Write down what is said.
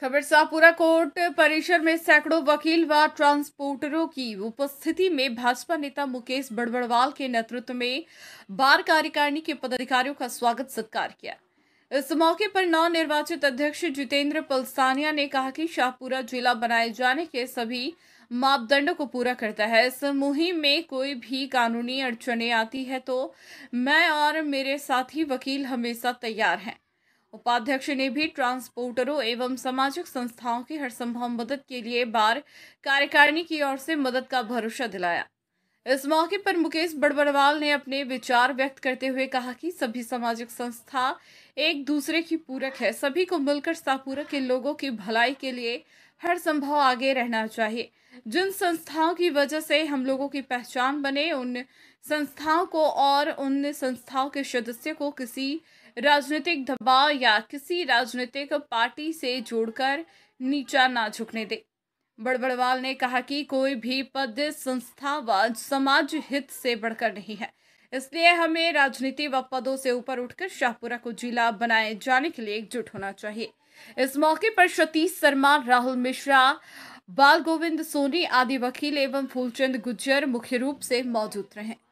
खबर शाहपुरा कोर्ट परिसर में सैकड़ों वकील व ट्रांसपोर्टरों की उपस्थिति में भाजपा नेता मुकेश बड़बड़वाल के नेतृत्व में बार कार्यकारिणी के पदाधिकारियों का स्वागत सत्कार किया इस मौके पर नव निर्वाचित अध्यक्ष जितेंद्र पलसानिया ने कहा कि शाहपुरा जिला बनाए जाने के सभी मापदंडों को पूरा करता है इस मुहिम में कोई भी कानूनी अड़चने आती है तो मैं और मेरे साथी वकील हमेशा तैयार हैं उपाध्यक्ष ने भी ट्रांसपोर्टरों एवं सामाजिक संस्थाओं की हर संभव मदद के लिए बार कार्यकारिणी की ओर से मदद का भरोसा दिलाया इस मौके पर मुकेश बड़बड़वाल ने अपने विचार व्यक्त करते हुए कहा कि सभी सामाजिक संस्था एक दूसरे की पूरक है सभी को मिलकर सापुरा के लोगों की भलाई के लिए हर संभव आगे रहना चाहिए जिन संस्थाओं की वजह से हम लोगों की पहचान बने उन संस्थाओं को और उन संस्थाओं के सदस्य को किसी राजनीतिक दबाव या किसी राजनीतिक पार्टी से जोड़कर नीचा ना झुकने दें बड़बड़वाल ने कहा कि कोई भी पद संस्था व समाज हित से बढ़कर नहीं है इसलिए हमें राजनीति व पदों से ऊपर उठकर शाहपुरा को जिला बनाए जाने के लिए एकजुट होना चाहिए इस मौके पर सतीश शर्मा राहुल मिश्रा बाल गोविंद सोनी आदि वकील एवं फूलचंद गुज्जर मुख्य रूप से मौजूद रहे